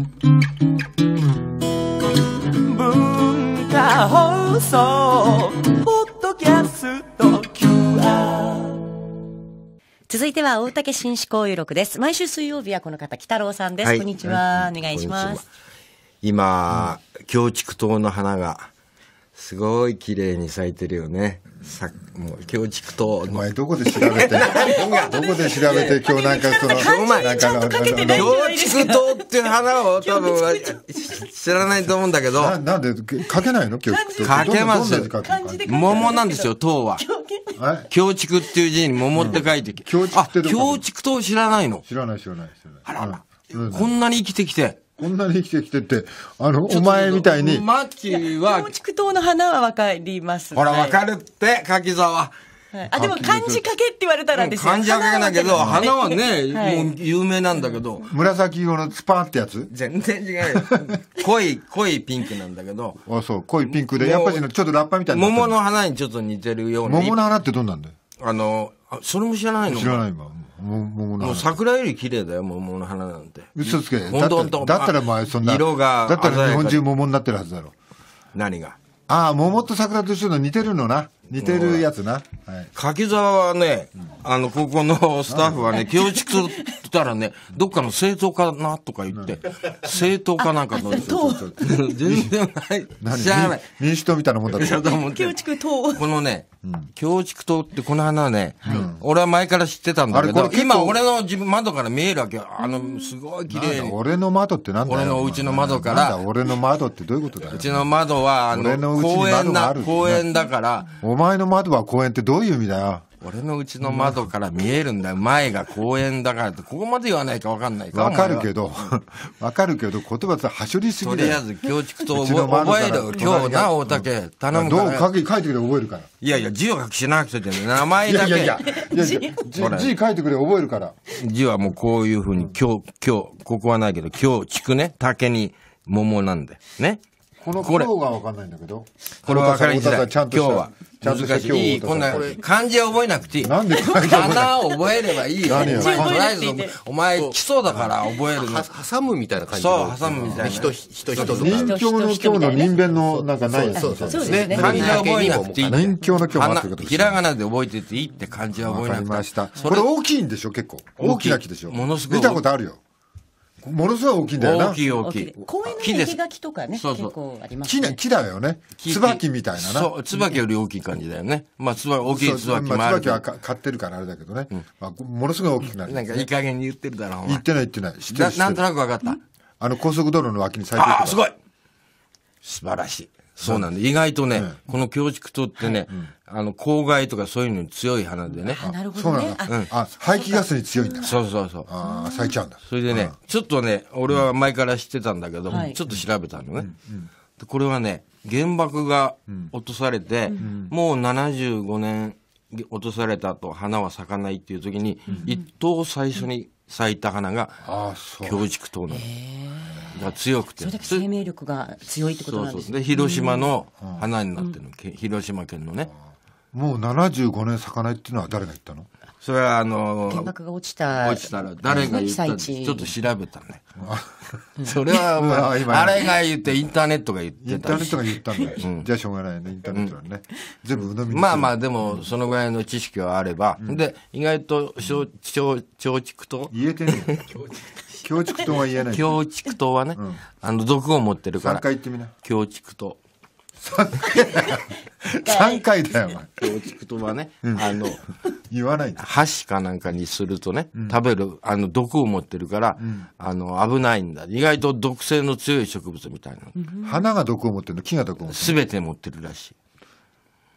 文化放送ポッドキャスト QR 続いては大竹新思考有録です毎週水曜日はこの方北郎さんです、はい、こんにちは、はい、お願いします今、うん、京畜島の花がすごい綺麗に咲いてるよね。さもう今畜聞と。お前どこで調べて、どこで調べて今日なんかその、なんかの、今日聞くとっていう花を多分知らないと思うんだけど。なんで、書けないの今畜と。書けますよ。桃なんですよ、糖は。京畜っていう字に桃って書いて。京畜って畜と知らないの知らない知らない知らない。あらあら。こんなに生きてきて。こんなに生きてきてって、あの、お前みたいに。マッキーは。竹糖の花はわかります。ほら、わかるって、柿沢。はい、あ、でも漢字書けって言われたらですよ。漢字はけなけど、花はね、はい、もう有名なんだけど。紫色のスパーってやつ全然違う。濃い、濃いピンクなんだけど。あ、そう、濃いピンクで、やっぱりちょっとラッパみたいな。桃の花にちょっと似てるような。桃の花ってどんなんだよ。あの、それも知らないの知らない今。もう桜より綺麗だよ、桃の花なんて。嘘つけ。だったら、まあ、そんな。色が。だったら日本中桃になってるはずだろ。何がああ、桃と桜と一緒の似てるのな。似てるやつな。はい、柿沢はね、あの、ここのスタッフはね、教室ったらね、どっかの政党かなとか言って、政 党かなんかの、全然ない。知らない。民主党みたいなもんだって。教畜党。このね、教縮党ってこの花ね、俺は前から知ってたんだけど、今俺の自分窓から見えるわけよ。あの、すごい綺麗に。俺の窓ってなんだ俺のうちの窓から。俺の窓ってどういうことだよ。うちの窓は、あの、公園だ、公園だから、お前の窓は公園ってどういう意味だよ。俺のうちの窓から見えるんだよ。前が公園だからって、ここまで言わないと分かんないかわかるけど、わかるけど、言葉さ、はしょりすぎだとりあえず、今日と覚えろ今日な、大竹。頼むから。どう書き、書いてくれ、覚えるから。いやいや、字を書きしなくちゃいけない。名前だけ。いやいや字書いてくれ、覚えるから。字はもうこういうふうに、今日、今日、ここはないけど、今日聞くね。竹に桃なんで。ね。このこの方が分かんないんだけど。これは分かりづらい。今日は。難しい。いい、こんな、漢字は覚えなくていい。なんで漢を覚えればいいよ。とりあえず、お前、基礎だから覚えるの。挟むみたいな感じ。そう、挟むみたいな。人、人、人とか。人教の今日の人弁の、なんかないそうそうそう。ね。漢字は覚えなくていい。人教の今日もひらがなで覚えてていいって漢字は覚えなくていい。わかりました。これ大きいんでしょ、結構。大きな木でしょ。ものすごい。見たことあるよ。ものすごい大きいんだよな。大きい大きい。公園の生垣とかね、結構ありますね。木だよね。椿みたいなな。そう、椿より大きい感じだよね。まあ、椿、大きい椿もある。まあ、椿は買ってるからあれだけどね。まあ、ものすごい大きくなる、なんかいい加減に言ってるだろう、言ってない言ってない。知ってるな。なんとなく分かった。あの、高速道路の脇に咲いてる。ああ、すごい素晴らしい。そうなんで、意外とね、この強竹糖ってね、あの、公害とかそういうのに強い花でね。なるほどね。うん。あ、排気ガスに強いんだ。そうそうそう。ああ、咲いちゃうんだ。それでね、ちょっとね、俺は前から知ってたんだけど、ちょっと調べたのね。これはね、原爆が落とされて、もう75年落とされた後、花は咲かないっていう時に、一等最初に咲いた花が京畜糖なの。が強くて。それだけ生命力が強いってことなんですね。で、広島の花になってるの、広島県のね。もう75年咲かないっていうのは誰が言ったのそれはあの原爆が落ちた落ちたら誰が言ったんですちょっと調べたね それは、まあ、今あれが言ってインターネットが言ってたインターネットが言ったんだよ、じゃあしょうがないねインターネットはね、全部鵜呑みまあまあでもそのぐらいの知識はあれば、で意外と松畜と言えてねえ松畜とは言えない松畜とはね、あの毒を持ってるから3回言ってみなと3回だよ、お前。松竹はね、あの、言わない箸かなんかにするとね、食べる、あの、毒を持ってるから、あの、危ないんだ。意外と毒性の強い植物みたいな。花が毒を持ってるの木が毒を持ってるすべて持ってるらしい。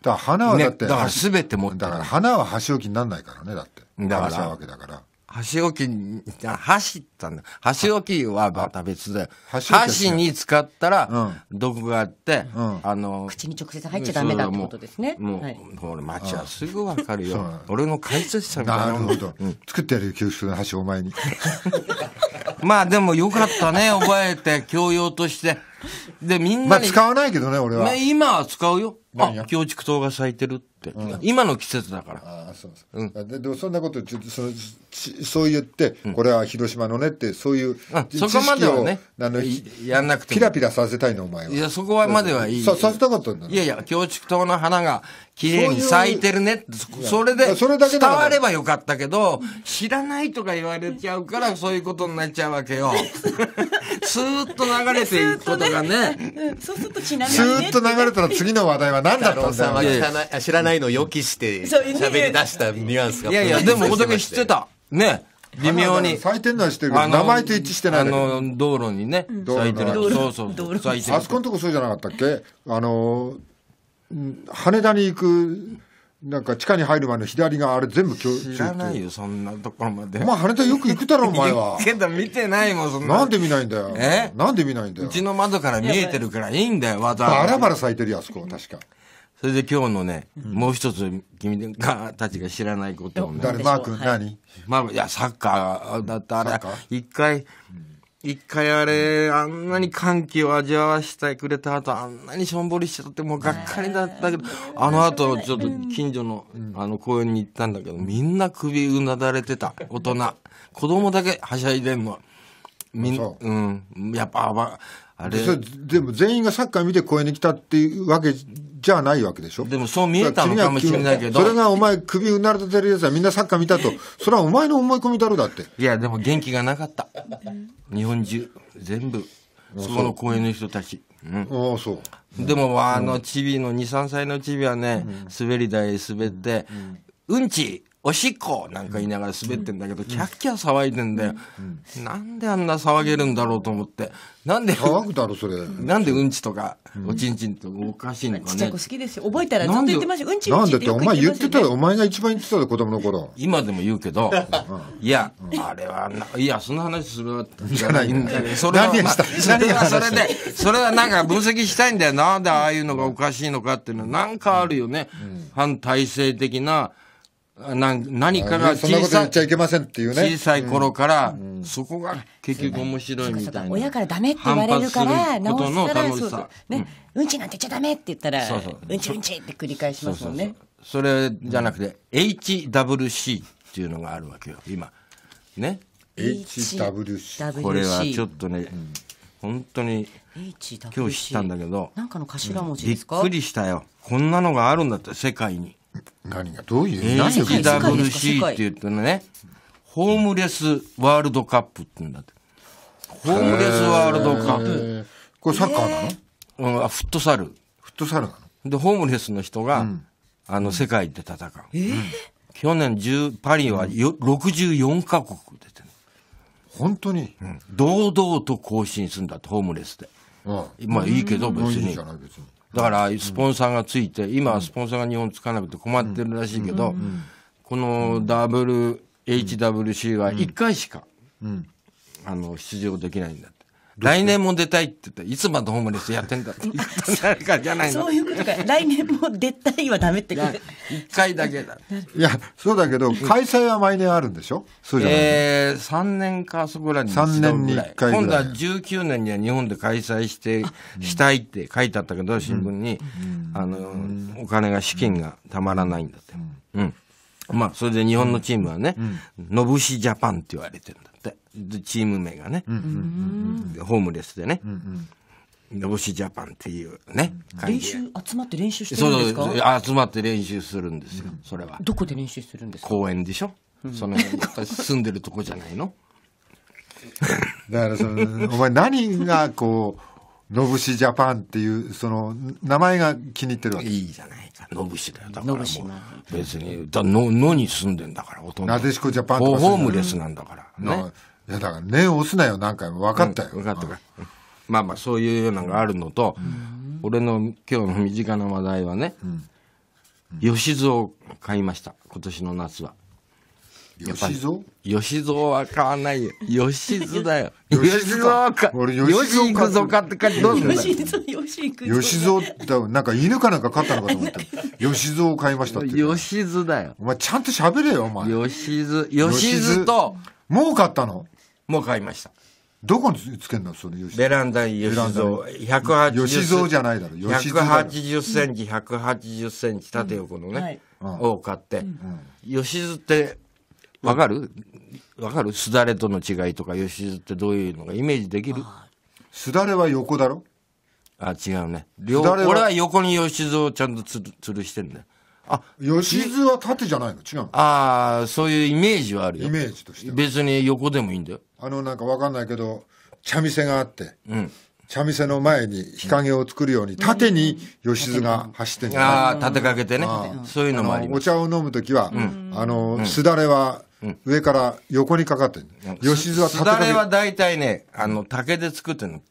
だから花はだって、ね、だからすべて持ってる。だから花は箸置きにならないからね、だって。だから。わけだから。箸置きに、箸って言ったんだ。箸置きはまた別で。箸に使ったら、毒があって、うん、あの。口に直接入っちゃダメだってことですね。もう、はい、俺、町はすぐわかるよ。俺の解説者が。なるほど。うん、作ってやるよ、給食の箸お前に。まあでもよかったね、覚えて、教養として。で、みんなまあ使わないけどね、俺は。今は使うよ。あ、あ、キョウが咲いてるって。、うん、今の季節だから。あそうでもそんなことちょそのち、そう言って、うん、これは広島のねって、そういう、あそこまではね、あのやんなくてピラピラさせたいの、お前は。いや、そこはまではいい。させたかったんだ、ね、いやいや、キ竹ウの花が綺麗に咲いてるねそれで、伝わればよかったけど、知らないとか言われちゃうから、そういうことになっちゃうわけよ。スーッと流れていくことがね。とスーッと流れたら次の話題は何だったんだろう知らないのを予期して喋り出したニュアンスが。いやいや、でも仏知ってた。ね。微妙に。咲いてるのは知ってるけど、名前と一致してないあの、道路にね、咲いてる。そうそう。あそこのとこそうじゃなかったっけあのー、羽田に行くなんか地下に入る前の左側あれ全部教知らないよそんなところまでまあ羽田よく行くだろ お前はけど見てないもんそんななんで見ないんだよえなんで見ないんだようちの窓から見えてるからいいんだよわざわざバラバラ咲いてるよあそこ確かそれで今日のね、もう一つ君たちが知らないことをね誰マー君、はい、何、まあ、いやサッカーだったあれ一回、うん一回あれ、あんなに歓喜を味わわせてくれた後、あんなにしょんぼりしちゃって、もうがっかりだったけど、あの後、ちょっと近所の、あの公園に行ったんだけど、みんな首うなだれてた、大人。子供だけはしゃいでんの。みん、な、うん。やっぱ、あれでも全員がサッカー見て公園に来たっていうわけじゃないわけでしょでもそう見えたのかもしれないけど。それがお前首うなられてるやつはみんなサッカー見たと。それはお前の思い込みだろだって。いや、でも元気がなかった。日本中、全部。そこの公園の人たち。うん、ああ、そう。でも、あの、チビの、2、3歳のチビはね、滑り台滑って、うんちおしっこなんか言いながら滑ってんだけど、キャッキャ騒いでんだよ、なんであんな騒げるんだろうと思って。なんで、騒ぐだろ、それ。なんでうんちとか、おちんちんとおかしいのかね。ちっちゃい子好きですよ。覚えたらちゃんと言ってました。うんちんちん。なんだって、お前言ってたよ。お前が一番言ってたよ、子供の頃。今でも言うけど、いや、あれはいや、その話するじゃないんだよ。それは、それはそれで、それはなんか分析したいんだよ。なんでああいうのがおかしいのかっていうのは、なんかあるよね。反体制的な、な何から小さ小さい頃から、そこが結局面白いみたいな。親からダメって言われるから、なおさらそうそう、ねうんちなんてちゃダメって言ったら、うんちうんちって繰り返しますもんね。それじゃなくて、HWC っていうのがあるわけよ、今。ね。HWC。これはちょっとね、本当に、今日知ったんだけど、なんかの頭文字ですかびっくりしたよ。こんなのがあるんだって、世界に。何がどういう、えー、で h ?WC って言ってね、ホームレスワールドカップって言うんだって。ホームレスワールドカップ。これサッカーなの、えー、うん、フットサル。フットサルなので、ホームレスの人が、うん、あの、世界で戦う。えー、去年10、パリはよ64カ国出てる。本当に、うん、堂々と更新するんだって、ホームレスで。ああまあいいけど別に。いいじゃない別に。だからスポンサーがついて、今はスポンサーが日本つかなくて困ってるらしいけど、この WHWC は1回しか、あの出場できないんだって。来年も出たいって言って、いつまでホームレスやってんだって言ったかじゃないの。そういうことか。来年も出たいはダメってこと一回だけだ。いや、そうだけど、開催は毎年あるんでしょそうじゃない。えー、3年かそこらに3年に1回今度は19年には日本で開催して、したいって書いてあったけど、新聞に、あの、お金が、資金がたまらないんだって。うん。まあ、それで日本のチームはね、のぶしジャパンって言われてるんだ。チーム名がね、ホームレスでね。のしジャパンっていうね、練習集まって練習してるんですか集まって練習するんですよ、それはどこで練習するんですか公園でしょ、うん、その住んでるとこじゃないの だからそのお前何がこう「のぶしジャパン」っていうその名前が気に入ってるわけいいじゃないかのぶしだよだからもう別にだののに住んでんだからほとんどなでしこジャパンとかホームレスなんだからね、いや、だから念押すなよ、何回も分かったよ。うん、分かったか。まあまあ、そういうなのがあるのと、俺の今日の身近な話題はね、吉蔵買いました、今年の夏は。吉蔵吉蔵は買わないよ。吉津だよ。吉 蔵か。俺吉蔵行くぞかって書いてどうする吉蔵、吉行く吉蔵って、なんか犬かなんか飼ったのかと思った。吉蔵を買いましたって。吉津だよ。お前ちゃんと喋れよ、お前。吉津、吉津と、もう買ったのもう買いました。どこにつけんのその吉ベランダに吉蔵。吉蔵じゃないだろ。吉蔵180センチ、180センチ、縦横のね、を買って。吉蔵ってわかるわかるすだれとの違いとか、吉蔵ってどういうのがイメージできるすだれは横だろあ、違うね。両俺は横に吉蔵をちゃんとつるつるしてんだよ。あ吉津は縦じゃないの違うああ、そういうイメージはあるよ。イメージとして別に横でもいいんだよ。あの、なんかわかんないけど、茶店があって、うん茶店の前に日陰を作るように、縦に吉津が走ってんじゃうん、ああ、立てかけてね。そういうのもあります。お茶を飲むときは、うん、あの、すだれは、上から横にかかってる、ん、吉津は縦かすだれは大体ね、あの、竹で作ってるの。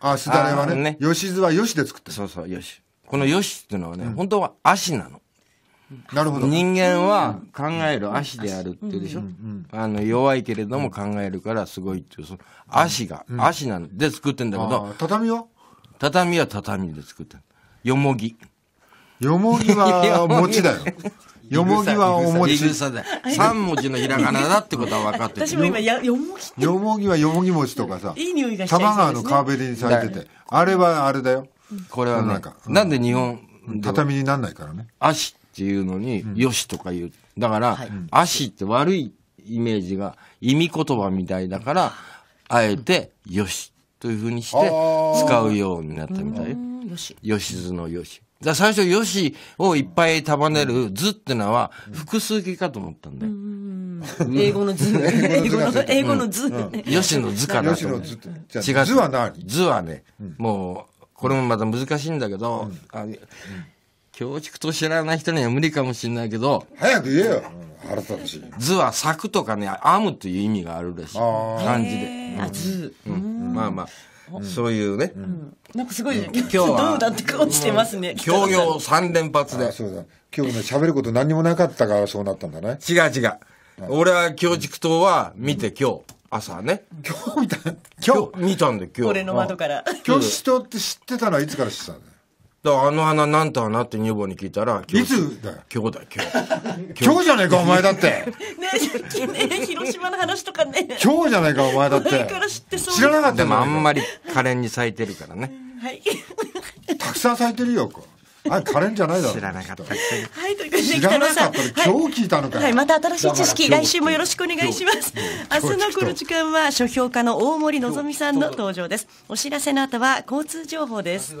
あ、すだれはね。ね吉津はよしで作ってる。そうそう、よし。このよしっていうのはね、本当は足なの。なるほど。人間は考える足であるってでしょ、うん、あの、弱いけれども考えるからすごいっていう、その足が、うん、足なんで作ってんだけど。畳は畳は畳で作ってる。よもぎ。よもぎは 餅だよ。よもぎはお餅。三文字のひらがなだってことは分かってる。私も今よ、もぎよもぎはよもぎ餅とかさ。いい匂いがし川べりにされてて。あれはあれだよ。これはね、なんで日本、畳になんないからね。足っていうのに、うん、よしとか言う。だから、はい、足って悪いイメージが意味言葉みたいだから、あえて、よしというふうにして使うようになったみたいよ。よし。よしずのよし。だ最初、よしをいっぱい束ねる図ってのは、複数形かと思ったんだよ。英語の図。英語の、英語の図。よしの図かなと。よしの図。違う。図は何図はね、もう、これもまた難しいんだけど、教縮と知らない人には無理かもしれないけど。早く言えよ。腹立たしい。図は咲くとかね、編むっていう意味があるらしい。感じで。あ、図。うん。まあまあ。そういうね、なんかすごい、今日 どうだって落ちてますね。教養3連発で。そうだ。今日ね、喋ること何もなかったからそうなったんだね。違う違う。俺は教畜党は見て今日。朝ね。今日見た今日見たんだ今日。俺の窓から。教師党って知ってたのはいつから知ってたんだだあの花なんとはなって女房に聞いたら、いつだよ今日だよ、今日。今日じゃねえか、お前だって。ねえ、さね、広島の話とかね。今日じゃねえか、お前だって。から知ってそう。知らなかったもあんまり可憐に咲いてるからね。はい。たくさん咲いてるよ、あれ、可憐じゃないだろ。知らなかった。はい、ということで、北野さん。今日聞いたのか、はい。また新しい知識、来週もよろしくお願いします。明日のこの時間は、書評家の大森のぞみさんの登場です。お知らせの後は、交通情報です。